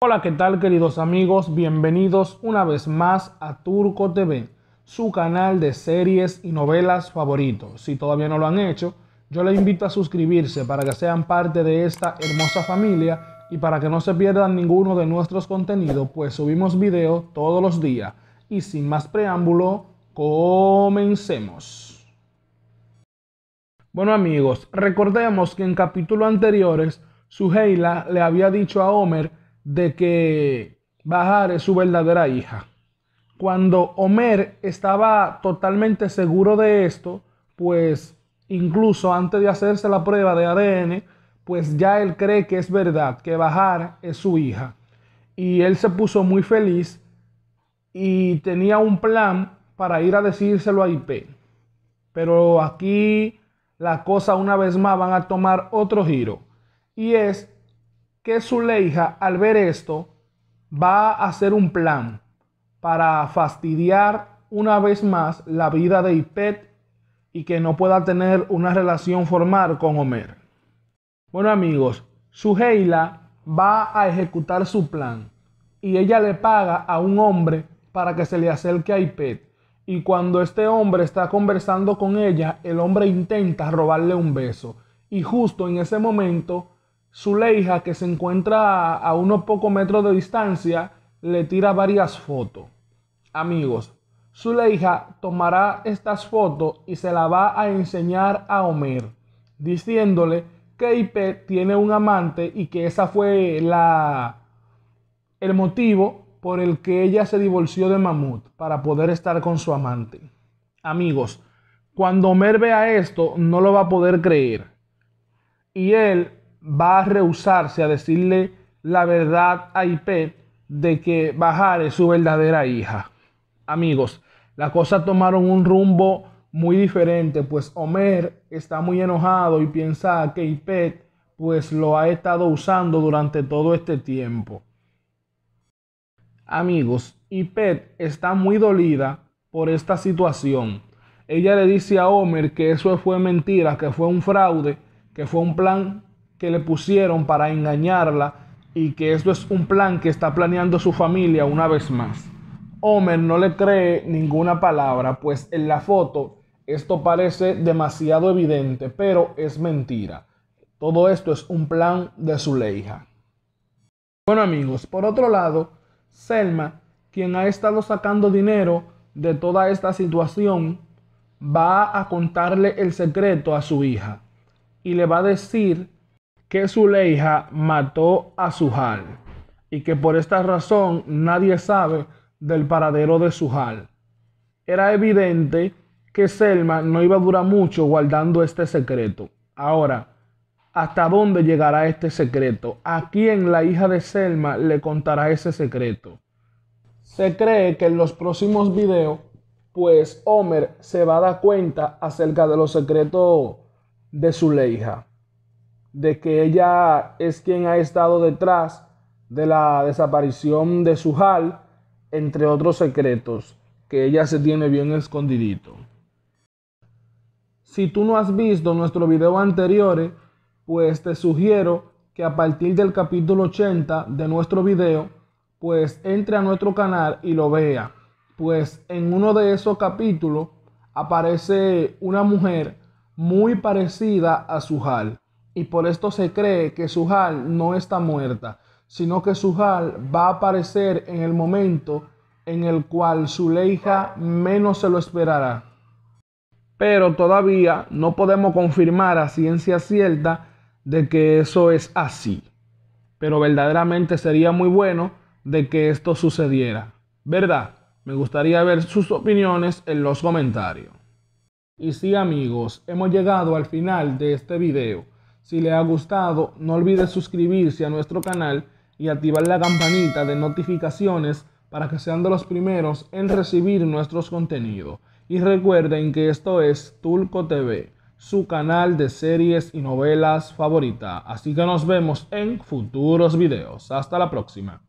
Hola, ¿qué tal queridos amigos? Bienvenidos una vez más a Turco TV, su canal de series y novelas favoritos. Si todavía no lo han hecho, yo les invito a suscribirse para que sean parte de esta hermosa familia y para que no se pierdan ninguno de nuestros contenidos, pues subimos video todos los días. Y sin más preámbulo, comencemos. Bueno amigos, recordemos que en capítulos anteriores, Suheila le había dicho a Homer de que bajar es su verdadera hija. Cuando Homer estaba totalmente seguro de esto, pues incluso antes de hacerse la prueba de ADN, pues ya él cree que es verdad, que bajar es su hija. Y él se puso muy feliz y tenía un plan para ir a decírselo a IP. Pero aquí la cosa una vez más van a tomar otro giro. Y es que Leija al ver esto, va a hacer un plan para fastidiar una vez más la vida de Ipet y que no pueda tener una relación formal con Homer. Bueno amigos, Suheila va a ejecutar su plan y ella le paga a un hombre para que se le acerque a Ipet. Y cuando este hombre está conversando con ella, el hombre intenta robarle un beso. Y justo en ese momento, leija que se encuentra a unos pocos metros de distancia, le tira varias fotos. Amigos, su leija tomará estas fotos y se las va a enseñar a Homer, diciéndole que Ipe tiene un amante y que esa fue la el motivo por el que ella se divorció de Mamut para poder estar con su amante. Amigos, cuando Homer vea esto, no lo va a poder creer. Y él va a rehusarse a decirle la verdad a Ipet de que Bajar es su verdadera hija. Amigos, las cosas tomaron un rumbo muy diferente, pues Homer está muy enojado y piensa que Ipet pues lo ha estado usando durante todo este tiempo. Amigos, Ipet está muy dolida por esta situación. Ella le dice a Homer que eso fue mentira, que fue un fraude, que fue un plan que le pusieron para engañarla y que esto es un plan que está planeando su familia una vez más. Homer no le cree ninguna palabra, pues en la foto esto parece demasiado evidente, pero es mentira. Todo esto es un plan de su leija. Bueno amigos, por otro lado, Selma, quien ha estado sacando dinero de toda esta situación, va a contarle el secreto a su hija y le va a decir que leija mató a Sujal y que por esta razón nadie sabe del paradero de Sujal. Era evidente que Selma no iba a durar mucho guardando este secreto. Ahora, ¿hasta dónde llegará este secreto? ¿A quién la hija de Selma le contará ese secreto? Se cree que en los próximos videos, pues Homer se va a dar cuenta acerca de los secretos de leija de que ella es quien ha estado detrás de la desaparición de Sujal, entre otros secretos, que ella se tiene bien escondidito. Si tú no has visto nuestro video anterior, pues te sugiero que a partir del capítulo 80 de nuestro video, pues entre a nuestro canal y lo vea. Pues en uno de esos capítulos aparece una mujer muy parecida a Sujal y por esto se cree que Sujal no está muerta, sino que Sujal va a aparecer en el momento en el cual su leija menos se lo esperará. Pero todavía no podemos confirmar a ciencia cierta de que eso es así. Pero verdaderamente sería muy bueno de que esto sucediera. ¿Verdad? Me gustaría ver sus opiniones en los comentarios. Y sí amigos, hemos llegado al final de este video. Si le ha gustado, no olvide suscribirse a nuestro canal y activar la campanita de notificaciones para que sean de los primeros en recibir nuestros contenidos. Y recuerden que esto es Tulco TV, su canal de series y novelas favorita. Así que nos vemos en futuros videos. Hasta la próxima.